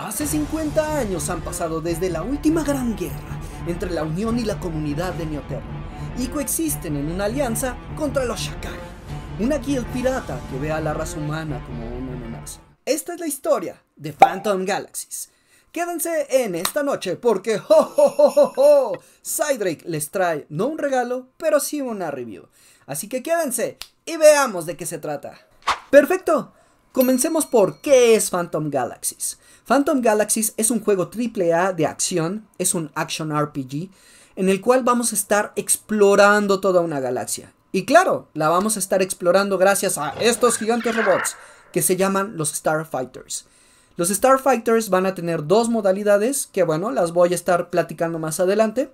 Hace 50 años han pasado desde la última gran guerra entre la Unión y la comunidad de Neoterra y coexisten en una alianza contra los Shakai, una guild pirata que ve a la raza humana como una amenaza. Esta es la historia de Phantom Galaxies. Quédense en esta noche porque ho, ho, ho, ho, les trae no un regalo, pero sí una review. Así que quédense y veamos de qué se trata. Perfecto, comencemos por qué es Phantom Galaxies. Phantom Galaxies es un juego AAA de acción, es un action RPG, en el cual vamos a estar explorando toda una galaxia. Y claro, la vamos a estar explorando gracias a estos gigantes robots que se llaman los Starfighters. Los Starfighters van a tener dos modalidades que bueno, las voy a estar platicando más adelante.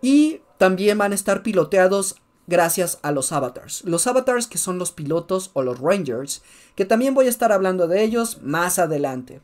Y también van a estar piloteados gracias a los avatars. Los avatars que son los pilotos o los rangers, que también voy a estar hablando de ellos más adelante.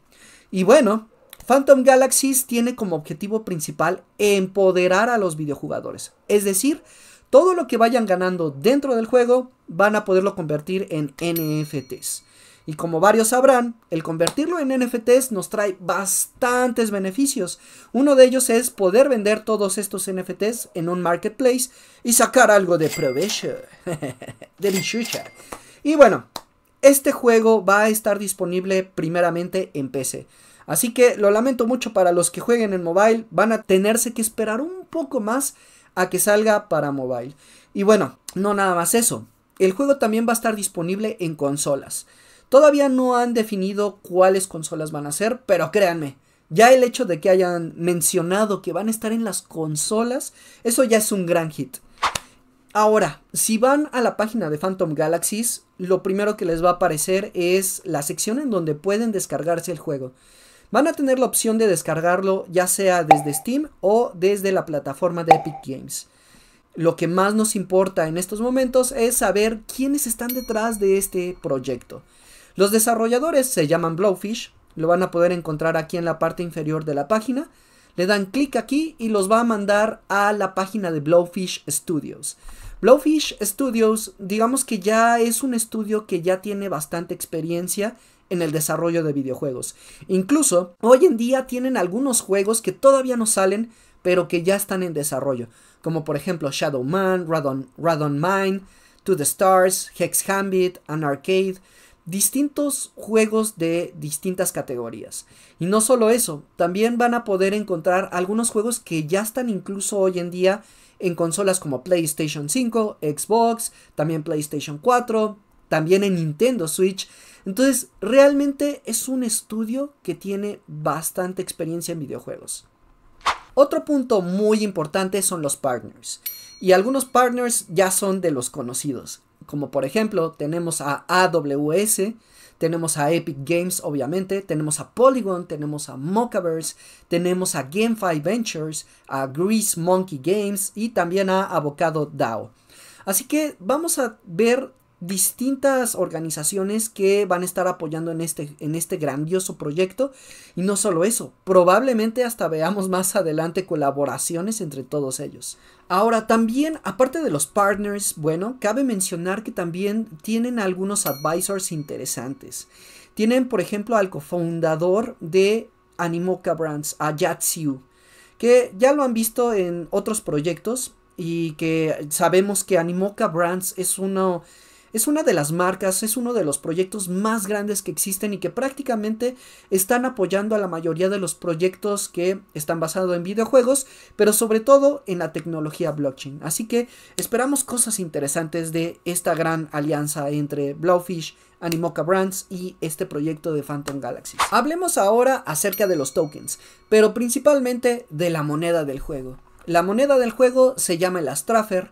Y bueno, Phantom Galaxies tiene como objetivo principal empoderar a los videojugadores. Es decir, todo lo que vayan ganando dentro del juego van a poderlo convertir en NFTs. Y como varios sabrán, el convertirlo en NFTs nos trae bastantes beneficios. Uno de ellos es poder vender todos estos NFTs en un marketplace y sacar algo de provecho. Deliciosa. Y bueno, este juego va a estar disponible primeramente en PC. Así que lo lamento mucho para los que jueguen en mobile, van a tenerse que esperar un poco más a que salga para mobile. Y bueno, no nada más eso. El juego también va a estar disponible en consolas. Todavía no han definido cuáles consolas van a ser, pero créanme, ya el hecho de que hayan mencionado que van a estar en las consolas, eso ya es un gran hit. Ahora, si van a la página de Phantom Galaxies, lo primero que les va a aparecer es la sección en donde pueden descargarse el juego. Van a tener la opción de descargarlo ya sea desde Steam o desde la plataforma de Epic Games. Lo que más nos importa en estos momentos es saber quiénes están detrás de este proyecto. Los desarrolladores se llaman Blowfish, lo van a poder encontrar aquí en la parte inferior de la página. Le dan clic aquí y los va a mandar a la página de Blowfish Studios. Blowfish Studios, digamos que ya es un estudio que ya tiene bastante experiencia en el desarrollo de videojuegos. Incluso hoy en día tienen algunos juegos que todavía no salen, pero que ya están en desarrollo, como por ejemplo Shadow Man, Radon, Radon Mine, To the Stars, Hex Hambit, An Arcade distintos juegos de distintas categorías. Y no solo eso, también van a poder encontrar algunos juegos que ya están incluso hoy en día en consolas como PlayStation 5, Xbox, también PlayStation 4, también en Nintendo Switch. Entonces, realmente es un estudio que tiene bastante experiencia en videojuegos. Otro punto muy importante son los partners. Y algunos partners ya son de los conocidos como por ejemplo tenemos a AWS, tenemos a Epic Games obviamente, tenemos a Polygon, tenemos a Mochaverse, tenemos a GameFi Ventures, a Grease Monkey Games y también a Avocado DAO. Así que vamos a ver distintas organizaciones que van a estar apoyando en este, en este grandioso proyecto. Y no solo eso, probablemente hasta veamos más adelante colaboraciones entre todos ellos. Ahora, también, aparte de los partners, bueno, cabe mencionar que también tienen algunos advisors interesantes. Tienen, por ejemplo, al cofundador de Animoca Brands, a que ya lo han visto en otros proyectos y que sabemos que Animoca Brands es uno es una de las marcas, es uno de los proyectos más grandes que existen y que prácticamente están apoyando a la mayoría de los proyectos que están basados en videojuegos, pero sobre todo en la tecnología blockchain. Así que esperamos cosas interesantes de esta gran alianza entre Blowfish Animoca Brands y este proyecto de Phantom Galaxy. Hablemos ahora acerca de los tokens, pero principalmente de la moneda del juego. La moneda del juego se llama el Astrafer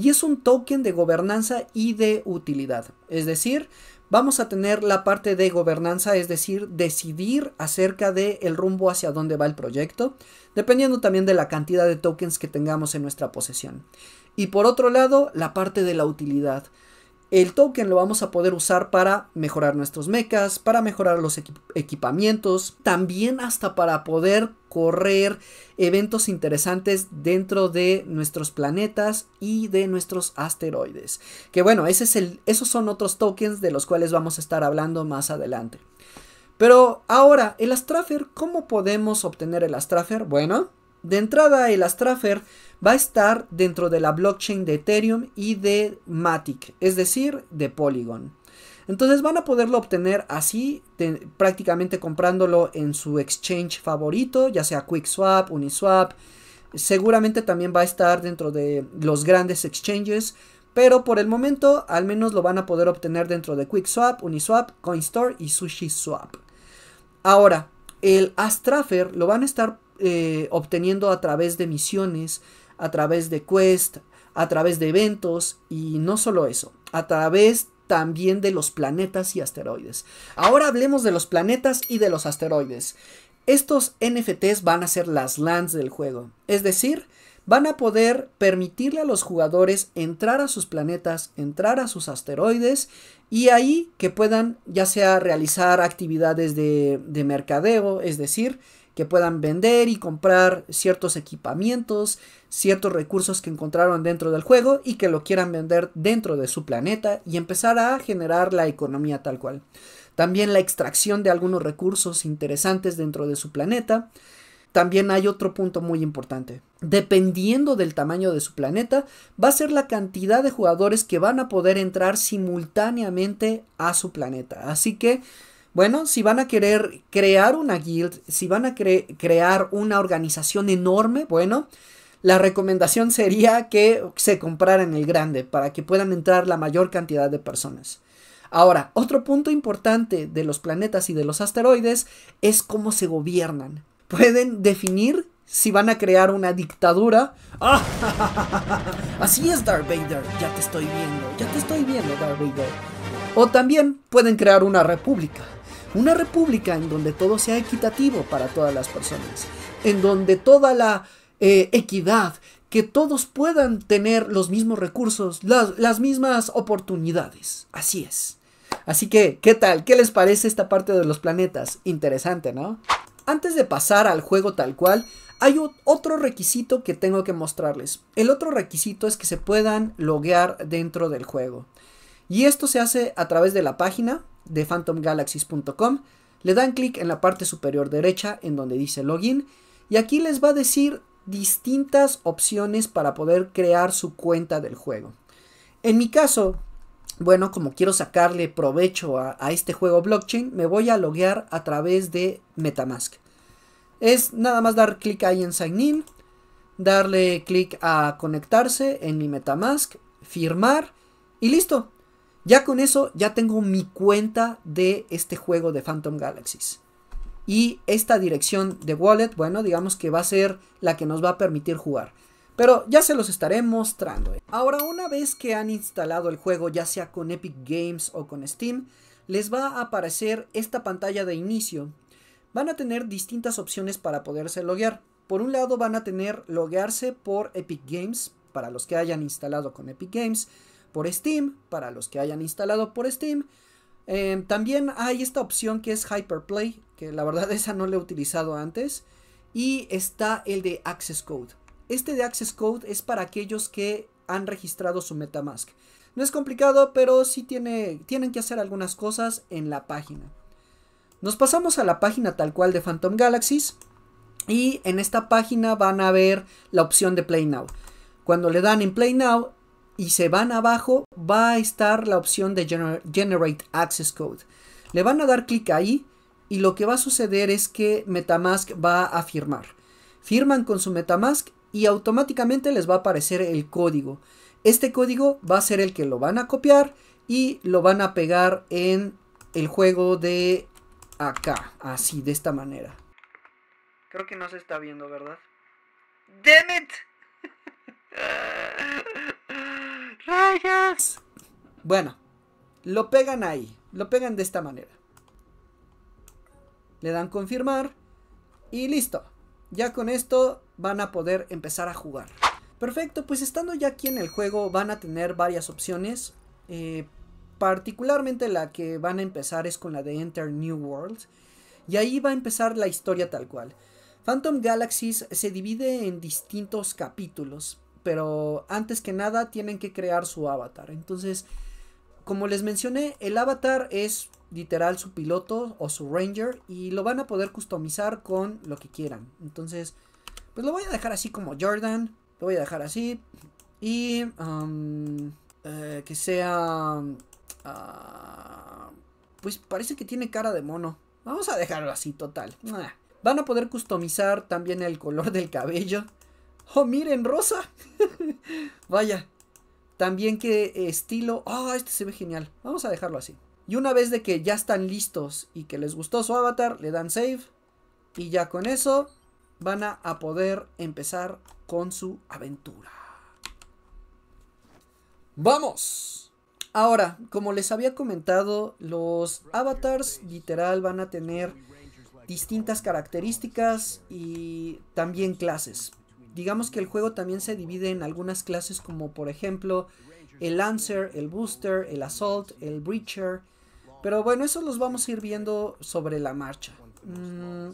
y es un token de gobernanza y de utilidad. Es decir, vamos a tener la parte de gobernanza, es decir, decidir acerca del el rumbo hacia dónde va el proyecto, dependiendo también de la cantidad de tokens que tengamos en nuestra posesión. Y por otro lado, la parte de la utilidad. El token lo vamos a poder usar para mejorar nuestros mechas, para mejorar los equipamientos, también hasta para poder correr eventos interesantes dentro de nuestros planetas y de nuestros asteroides. Que bueno, esos son otros tokens de los cuales vamos a estar hablando más adelante. Pero ahora, el Astrafer, ¿cómo podemos obtener el Astrafer? Bueno, de entrada, el Astrafer va a estar dentro de la blockchain de Ethereum y de Matic, es decir, de Polygon. Entonces van a poderlo obtener así, prácticamente comprándolo en su exchange favorito, ya sea QuickSwap, Uniswap. Seguramente también va a estar dentro de los grandes exchanges, pero por el momento al menos lo van a poder obtener dentro de QuickSwap, Uniswap, CoinStore y SushiSwap. Ahora, el Astrafer lo van a estar eh, obteniendo a través de misiones, a través de quest, a través de eventos y no solo eso, a través también de los planetas y asteroides. Ahora hablemos de los planetas y de los asteroides. Estos NFTs van a ser las lands del juego, es decir, van a poder permitirle a los jugadores entrar a sus planetas, entrar a sus asteroides y ahí que puedan ya sea realizar actividades de, de mercadeo, es decir, que puedan vender y comprar ciertos equipamientos, ciertos recursos que encontraron dentro del juego y que lo quieran vender dentro de su planeta y empezar a generar la economía tal cual. También la extracción de algunos recursos interesantes dentro de su planeta. También hay otro punto muy importante. Dependiendo del tamaño de su planeta, va a ser la cantidad de jugadores que van a poder entrar simultáneamente a su planeta. Así que bueno, si van a querer crear una guild, si van a crear una organización enorme, bueno, la recomendación sería que se compraran el grande para que puedan entrar la mayor cantidad de personas. Ahora, otro punto importante de los planetas y de los asteroides es cómo se gobiernan. Pueden definir si van a crear una dictadura. Así es, Darth Vader. Ya te estoy viendo. Ya te estoy viendo, Darth Vader. O también pueden crear una república. Una república en donde todo sea equitativo para todas las personas, en donde toda la eh, equidad, que todos puedan tener los mismos recursos, las, las mismas oportunidades. Así es. Así que, ¿qué tal? ¿Qué les parece esta parte de los planetas? Interesante, ¿no? Antes de pasar al juego tal cual, hay otro requisito que tengo que mostrarles. El otro requisito es que se puedan loguear dentro del juego. Y esto se hace a través de la página de phantomgalaxies.com, le dan clic en la parte superior derecha en donde dice login y aquí les va a decir distintas opciones para poder crear su cuenta del juego. En mi caso, bueno, como quiero sacarle provecho a, este juego blockchain, me voy a loguear a través de Metamask. Es nada más dar clic ahí en Sign In, darle clic a conectarse en mi Metamask, firmar y listo. Ya con eso ya tengo mi cuenta de este juego de Phantom Galaxies. Y esta dirección de wallet, bueno, digamos que va a ser la que nos va a permitir jugar. Pero ya se los estaré mostrando. ¿eh? Ahora, una vez que han instalado el juego, ya sea con Epic Games o con Steam, les va a aparecer esta pantalla de inicio. Van a tener distintas opciones para poderse loguear. Por un lado van a tener loguearse por Epic Games, para los que hayan instalado con Epic Games, por Steam, para los que hayan instalado por Steam. Em, también hay esta opción que es Hyperplay, que la verdad esa no la he utilizado antes. Y está el de Access Code. Este de Access Code es para aquellos que han registrado su Metamask. No es complicado, pero sí tiene, tienen que hacer algunas cosas en la página. Nos pasamos a la página tal cual de Phantom Galaxies. Y en esta página van a ver la opción de Play Now. Cuando le dan en Play Now, y se van abajo, va a estar la opción de Generate Access Code. Le van a dar clic ahí y lo que va a suceder es que Metamask va a firmar. Firman con su Metamask y automáticamente les va a aparecer el código. Este código va a ser el que lo van a copiar y lo van a pegar en el juego de acá, así, de esta manera. Creo que no se está viendo, ¿verdad? ¡Damn it! Bueno, lo pegan ahí, lo pegan de esta manera. Le dan confirmar y listo. Ya con esto van a poder empezar a jugar. Perfecto, pues estando ya aquí en el juego van a tener varias opciones. Eh, particularmente la que van a empezar es con la de Enter New World. Y ahí va a empezar la historia tal cual. Phantom Galaxies se divide en distintos capítulos pero antes que nada tienen que crear su avatar. Entonces, como les mencioné, el avatar es literal su piloto o su ranger y lo van a poder customizar con lo que quieran. Entonces, pues lo voy a dejar así como Jordan, lo voy a dejar así y um, eh, que sea... Um, ah, pues parece que tiene cara de mono. Vamos a dejarlo así, total. Van a poder customizar también el color del cabello. ¡Oh, miren, rosa! Vaya. También qué estilo... ¡Oh, este se ve genial! Vamos a dejarlo así. Y una vez de que ya están listos y que les gustó su avatar, le dan save. Y ya con eso van a poder empezar con su aventura. ¡Vamos! Ahora, como les había comentado, los avatars literal van a tener distintas características y también clases digamos que el juego también se divide en algunas clases como por ejemplo el Lancer, el Booster, el Assault, el Breacher. Pero bueno, eso los vamos a ir viendo sobre la marcha. Mm,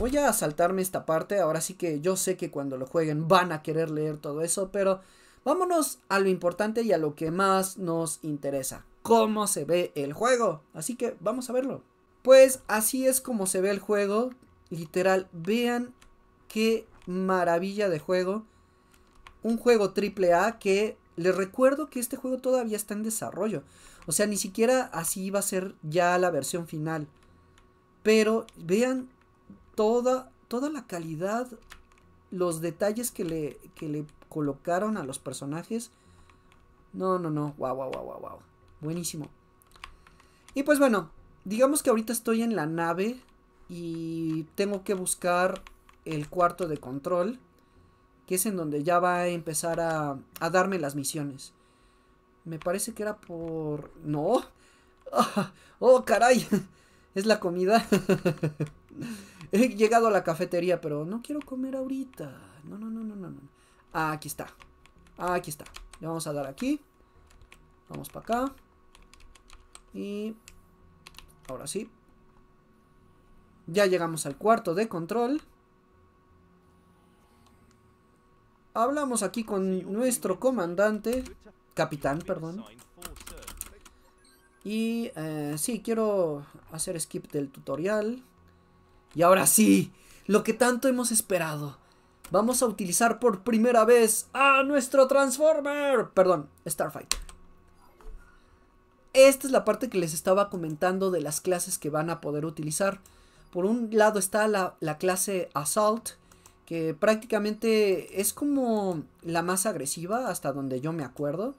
voy a saltarme esta parte, ahora sí que yo sé que cuando lo jueguen van a querer leer todo eso, pero vámonos a lo importante y a lo que más nos interesa, cómo se ve el juego. Así que vamos a verlo. Pues así es como se ve el juego, literal, vean que maravilla de juego. Un juego triple A que les recuerdo que este juego todavía está en desarrollo. O sea, ni siquiera así iba a ser ya la versión final. Pero vean toda, toda la calidad, los detalles que le, le colocaron a los personajes. No, no, no. Wow, wow, wow, wow, wow. Buenísimo. Y pues bueno, digamos que ahorita estoy en la nave y tengo que buscar el cuarto de control, que es en donde ya va a empezar a, a darme las misiones. Me parece que era por... No. Oh, caray. Es la comida. He llegado a la cafetería, pero no quiero comer ahorita. No, no, no, no, no. Ah, aquí está. Ah, aquí está. Le vamos a dar aquí. Vamos para acá. Y ahora sí. Ya llegamos al cuarto de control. hablamos aquí con nuestro comandante, capitán, perdón. Y eh, sí, quiero hacer skip del tutorial. Y ahora sí, lo que tanto hemos esperado. Vamos a utilizar por primera vez a nuestro Transformer. Perdón, Starfighter. Esta es la parte que les estaba comentando de las clases que van a poder utilizar. Por un lado está la, la clase Assault, que prácticamente es como la más agresiva hasta donde yo me acuerdo.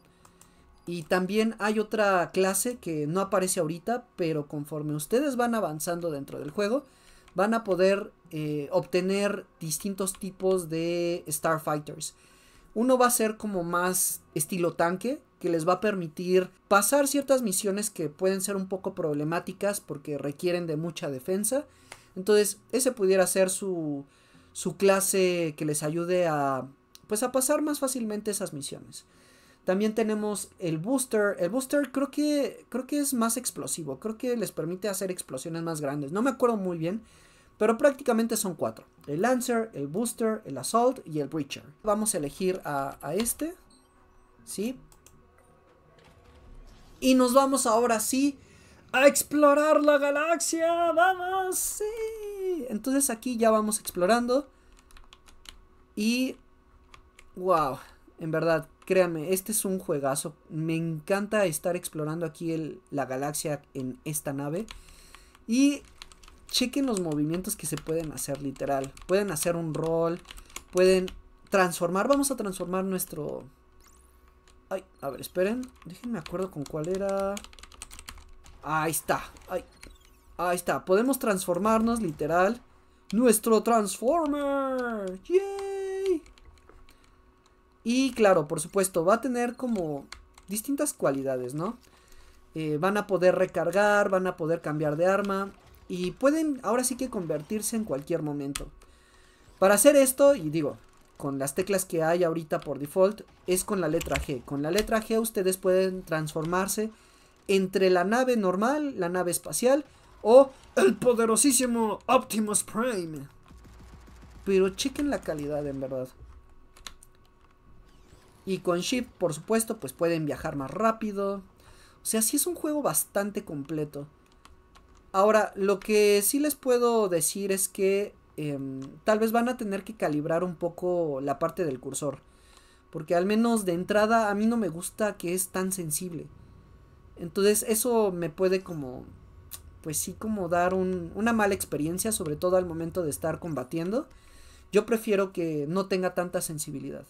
Y también hay otra clase que no aparece ahorita, pero conforme ustedes van avanzando dentro del juego, van a poder eh, obtener distintos tipos de Starfighters. Uno va a ser como más estilo tanque, que les va a permitir pasar ciertas misiones que pueden ser un poco problemáticas porque requieren de mucha defensa. Entonces, ese pudiera ser su, su clase que les ayude a pues a pasar más fácilmente esas misiones. También tenemos el booster. El booster creo que creo que es más explosivo, creo que les permite hacer explosiones más grandes. No me acuerdo muy bien, pero prácticamente son cuatro: el Lancer, el Booster, el Assault y el Breacher. Vamos a elegir a, a este, sí. Y nos vamos ahora sí a explorar la galaxia. Vamos, sí. Entonces aquí ya vamos explorando. Y... ¡Wow! En verdad, créanme, este es un juegazo. Me encanta estar explorando aquí la galaxia en esta nave. Y chequen los movimientos que se pueden hacer, literal. Pueden hacer un rol. pueden transformar. Vamos a transformar nuestro... Ay, a ver, esperen. Déjenme acuerdo con cuál era... Ahí está. Ay, Ahí está, podemos transformarnos, literal. Nuestro Transformer. Y claro, por supuesto, va a tener como distintas cualidades, ¿no? Eh, van a poder recargar, van a poder cambiar de arma. Y pueden ahora sí que convertirse en cualquier momento. Para hacer esto, y digo, con las teclas que hay ahorita por default, es con la letra G. Con la letra G ustedes pueden transformarse entre la nave normal, la nave espacial o el poderosísimo Optimus Prime. Pero chequen la calidad en verdad. Y con Ship, por supuesto, pues pueden viajar más rápido. O sea, sí es un juego bastante completo. Ahora, lo que sí les puedo decir es que em, tal vez van a tener que calibrar un poco la parte del cursor. Porque al menos de entrada a mí no me gusta que es tan sensible. Entonces eso me puede como pues sí como dar una mala experiencia, sobre todo al momento de estar combatiendo. Yo prefiero que no tenga tanta sensibilidad.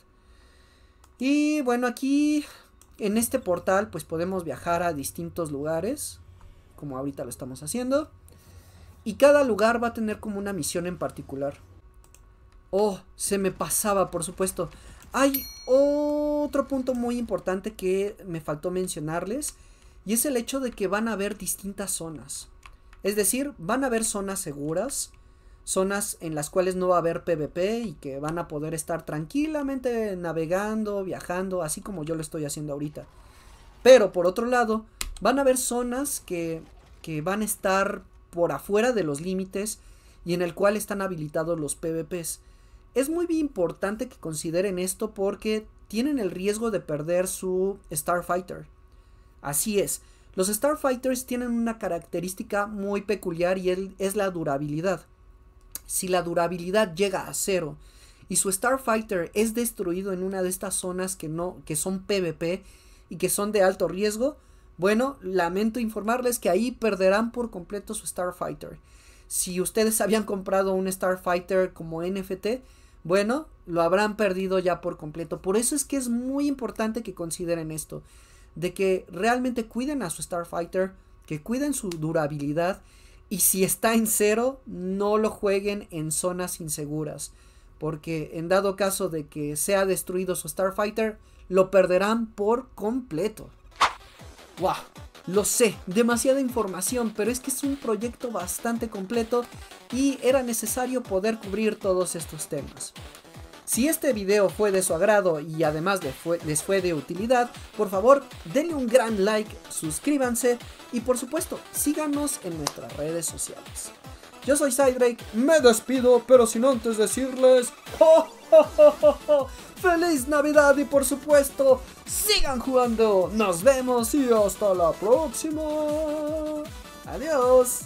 Y bueno, aquí en este portal pues podemos viajar a distintos lugares, como ahorita lo estamos haciendo. Y cada lugar va a tener como una misión en particular. Oh, se me pasaba, por supuesto. Hay otro punto muy importante que me faltó mencionarles. Y es el hecho de que van a haber distintas zonas. Es decir, van a haber zonas seguras, zonas en las cuales no va a haber PvP y que van a poder estar tranquilamente navegando, viajando, así como yo lo estoy haciendo ahorita. Pero por otro lado, van a haber zonas que, van a estar por afuera de los límites y en el cual están habilitados los PvPs. Es muy importante que consideren esto porque tienen el riesgo de perder su Starfighter. Así es, los Starfighters tienen una característica muy peculiar y es la durabilidad. Si la durabilidad llega a cero y su Starfighter es destruido en una de estas zonas que no que son PvP y que son de alto riesgo, bueno, lamento informarles que ahí perderán por completo su Starfighter. Si ustedes habían comprado un Starfighter como NFT, bueno, lo habrán perdido ya por completo. Por eso es que es muy importante que consideren esto de que realmente cuiden a su Starfighter, que cuiden su durabilidad y si está en cero, no lo jueguen en zonas inseguras, porque en dado caso de que sea destruido su Starfighter, lo perderán por completo. ¡Wow! Lo sé, demasiada información, pero es que es un proyecto bastante completo y era necesario poder cubrir todos estos temas. Si este video fue de su agrado y además les fue, de utilidad, por favor denle un gran like, suscríbanse y por supuesto síganos en nuestras redes sociales. Yo soy Sidrake, me despido, pero sin antes decirles ¡Oh, feliz Navidad! Y por supuesto, sigan jugando. Nos vemos y hasta la próxima. Adiós.